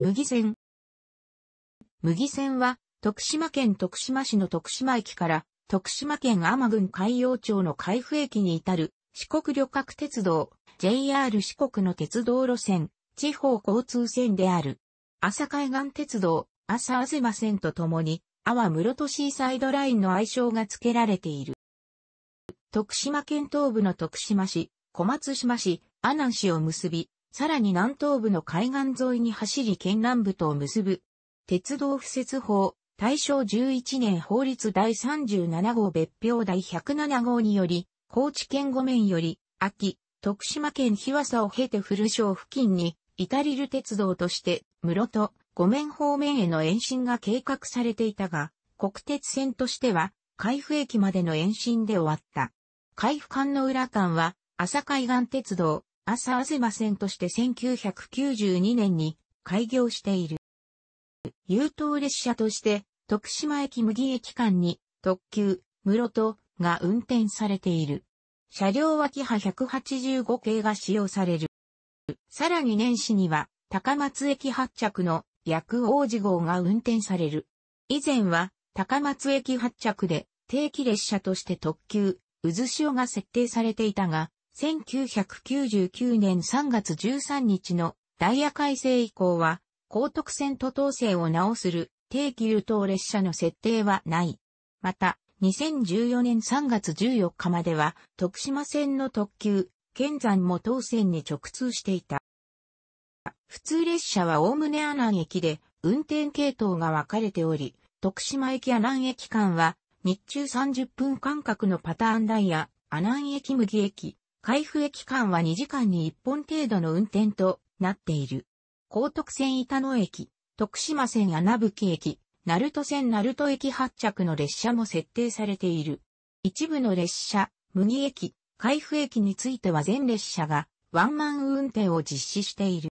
麦線。麦線は、徳島県徳島市の徳島駅から、徳島県天郡海洋町の海部駅に至る、四国旅客鉄道、JR 四国の鉄道路線、地方交通線である。朝海岸鉄道、朝あぜま線とともに、阿波室戸シーサイドラインの愛称が付けられている。徳島県東部の徳島市、小松島市、阿南市を結び、さらに南東部の海岸沿いに走り県南部とを結ぶ。鉄道敷設法、大正11年法律第37号別表第107号により、高知県五面より、秋、徳島県日和佐を経て古省付近に、イタリル鉄道として、室戸、五面方面への延伸が計画されていたが、国鉄線としては、海部駅までの延伸で終わった。海部間の裏間は、浅海岸鉄道、朝あずま線として1992年に開業している。優等列車として、徳島駅麦駅間に特急、室戸が運転されている。車両脇派185系が使用される。さらに年始には、高松駅発着の薬王子号が運転される。以前は、高松駅発着で定期列車として特急、渦潮が設定されていたが、1999年3月13日のダイヤ改正以降は、高徳線と統制を直する定期流通列車の設定はない。また、2014年3月14日までは、徳島線の特急、県山も当線に直通していた。普通列車は概ね阿南駅で運転系統が分かれており、徳島駅阿南駅間は日中30分間隔のパターンダイヤ、阿南駅麦駅、海部駅間は2時間に1本程度の運転となっている。高徳線板野駅、徳島線穴吹駅、鳴門線鳴門駅発着の列車も設定されている。一部の列車、麦駅、海部駅については全列車がワンマン運転を実施している。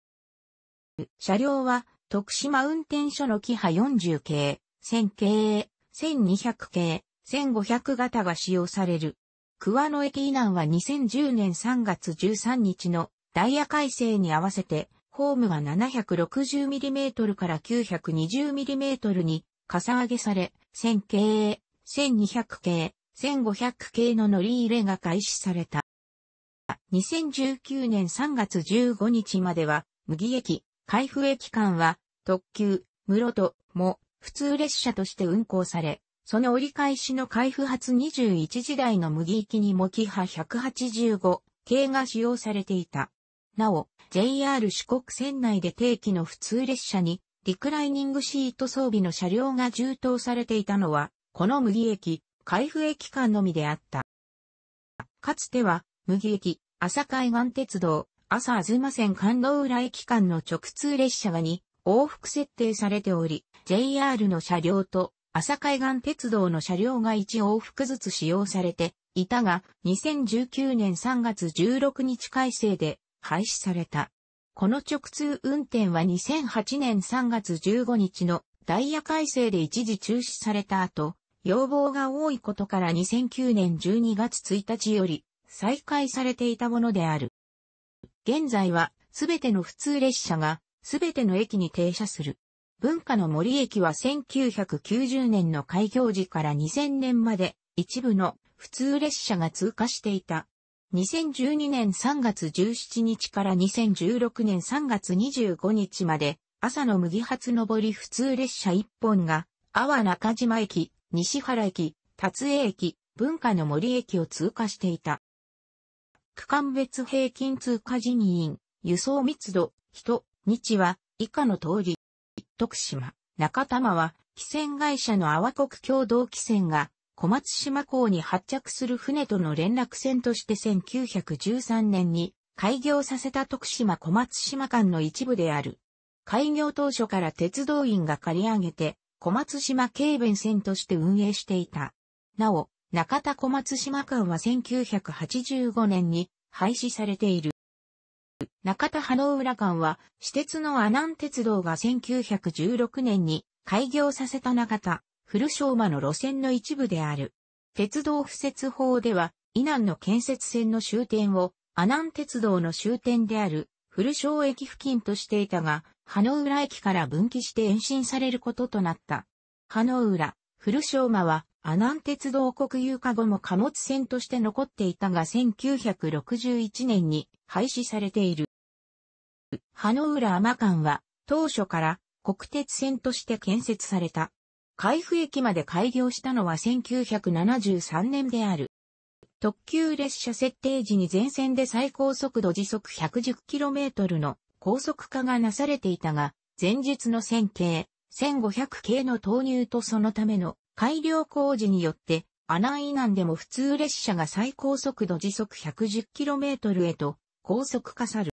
車両は徳島運転所のキハ40系、1000系、1200系、1500型が使用される。桑野駅以南は2010年3月13日のダイヤ改正に合わせて、ホームが 760mm から 920mm にかさ上げされ、1000系、1200系、1500系の乗り入れが開始された。2019年3月15日までは、麦駅、海部駅間は、特急、室戸も普通列車として運行され、その折り返しの開封発21時代の麦行きにもキ波185系が使用されていた。なお、JR 四国線内で定期の普通列車に、リクライニングシート装備の車両が充当されていたのは、この麦駅、開封駅間のみであった。かつては、麦駅、朝海岸鉄道、朝東線関東浦駅間の直通列車が2、往復設定されており、JR の車両と朝海岸鉄道の車両が1往復ずつ使用されていたが、2019年3月16日改正で廃止された。この直通運転は2008年3月15日のダイヤ改正で一時中止された後、要望が多いことから2009年12月1日より再開されていたものである。現在はすべての普通列車がすべての駅に停車する。文化の森駅は1990年の開業時から2000年まで一部の普通列車が通過していた。2012年3月17日から2016年3月25日まで朝の麦発上り普通列車1本が阿波中島駅、西原駅、達江駅、文化の森駅を通過していた。区間別平均通過人員、輸送密度、人、日は以下の通り、徳島、中玉は、汽船会社の阿波国共同汽船が、小松島港に発着する船との連絡船として1913年に開業させた徳島小松島間の一部である。開業当初から鉄道員が借り上げて小松島軽便船として運営していた。なお、中田小松島間は1985年に廃止されている。中田花浦間は、私鉄の阿南鉄道が1916年に開業させた中田、古昭和の路線の一部である。鉄道敷設法では、伊南の建設線の終点を、阿南鉄道の終点である、古昭駅付近としていたが、花浦駅から分岐して延伸されることとなった。花浦、古昭和は、阿南鉄道国有化後も貨物船として残っていたが1961年に廃止されている。羽野浦天間は当初から国鉄線として建設された。海部駅まで開業したのは1973年である。特急列車設定時に全線で最高速度時速 110km の高速化がなされていたが、前述の線形、1500系の投入とそのための改良工事によって、阿南以南でも普通列車が最高速度時速 110km へと高速化さる。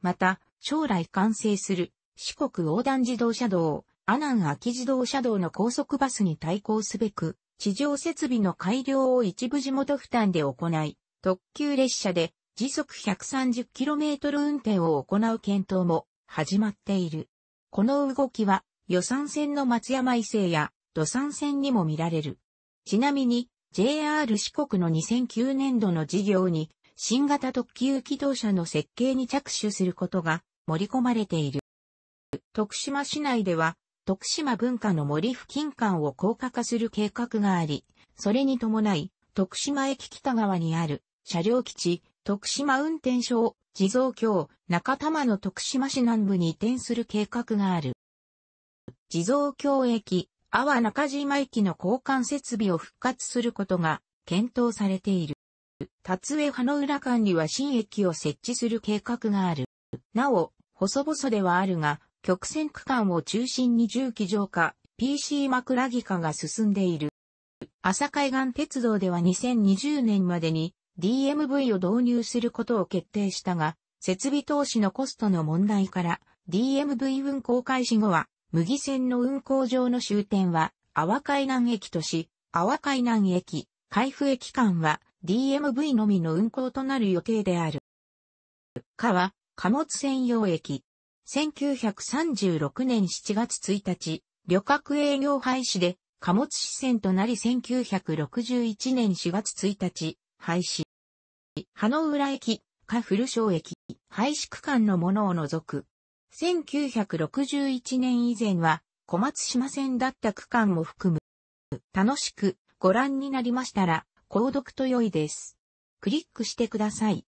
また、将来完成する四国横断自動車道、阿南秋自動車道の高速バスに対抗すべく、地上設備の改良を一部地元負担で行い、特急列車で時速 130km 運転を行う検討も始まっている。この動きは予算線の松山伊勢や土産線にも見られる。ちなみに、JR 四国の2009年度の事業に、新型特急気動車の設計に着手することが盛り込まれている。徳島市内では、徳島文化の森付近間を高架化する計画があり、それに伴い、徳島駅北側にある車両基地、徳島運転所を地蔵橋、中玉の徳島市南部に移転する計画がある。地蔵橋駅、阿波中島駅の交換設備を復活することが検討されている。立江の浦間には新駅を設置する計画がある。なお、細々ではあるが、曲線区間を中心に重機上化、PC 枕木化が進んでいる。朝海岸鉄道では2020年までに DMV を導入することを決定したが、設備投資のコストの問題から DMV 運行開始後は麦線の運行上の終点は、阿波海南駅とし、阿波海南駅、海部駅間は DMV のみの運行となる予定である。かは、貨物専用駅。1936年7月1日、旅客営業廃止で貨物支線となり1961年4月1日、廃止。葉の浦駅、か古小駅、廃止区間のものを除く1961年以前は小松島線だった区間も含む。楽しくご覧になりましたら、購読と良いです。クリックしてください。